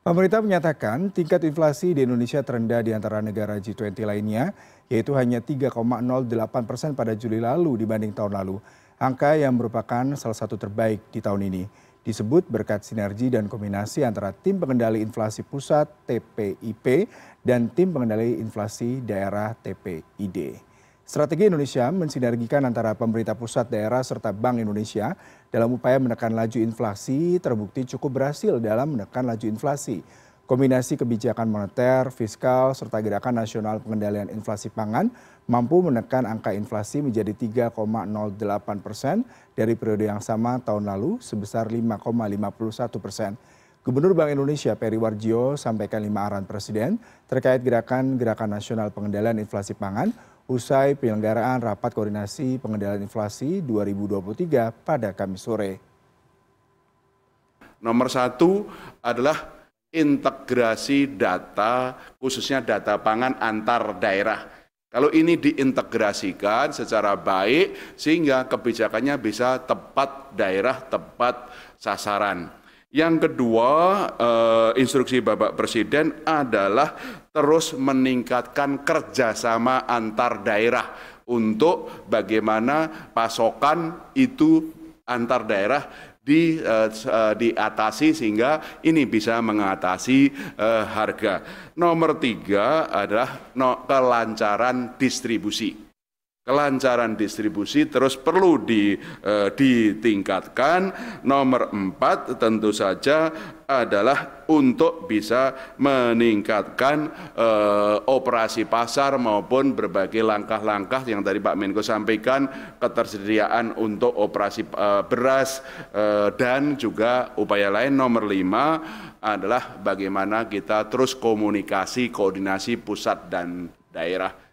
Pemerintah menyatakan tingkat inflasi di Indonesia terendah di antara negara G20 lainnya, yaitu hanya 3,08 persen pada Juli lalu dibanding tahun lalu. Angka yang merupakan salah satu terbaik di tahun ini. Disebut berkat sinergi dan kombinasi antara Tim Pengendali Inflasi Pusat TPIP dan Tim Pengendali Inflasi Daerah TPID. Strategi Indonesia mensinergikan antara pemerintah pusat daerah serta Bank Indonesia dalam upaya menekan laju inflasi terbukti cukup berhasil dalam menekan laju inflasi. Kombinasi kebijakan moneter, fiskal, serta gerakan nasional pengendalian inflasi pangan mampu menekan angka inflasi menjadi 3,08 persen dari periode yang sama tahun lalu sebesar 5,51 persen. Gubernur Bank Indonesia Peri Warjio sampaikan lima arahan Presiden terkait gerakan-gerakan nasional pengendalian inflasi pangan usai penyelenggaraan rapat koordinasi pengendalian inflasi 2023 pada Kamis sore. Nomor satu adalah integrasi data, khususnya data pangan antar daerah. Kalau ini diintegrasikan secara baik, sehingga kebijakannya bisa tepat daerah, tepat sasaran. Yang kedua, eh, instruksi Bapak Presiden adalah terus meningkatkan kerjasama antar daerah untuk bagaimana pasokan itu antar daerah di, eh, eh, diatasi sehingga ini bisa mengatasi harga. Nomor tiga adalah kelancaran distribusi kelancaran distribusi terus perlu di, e, ditingkatkan. Nomor empat tentu saja adalah untuk bisa meningkatkan e, operasi pasar maupun berbagai langkah-langkah yang tadi Pak Menko sampaikan ketersediaan untuk operasi e, beras e, dan juga upaya lain nomor lima adalah bagaimana kita terus komunikasi koordinasi pusat dan daerah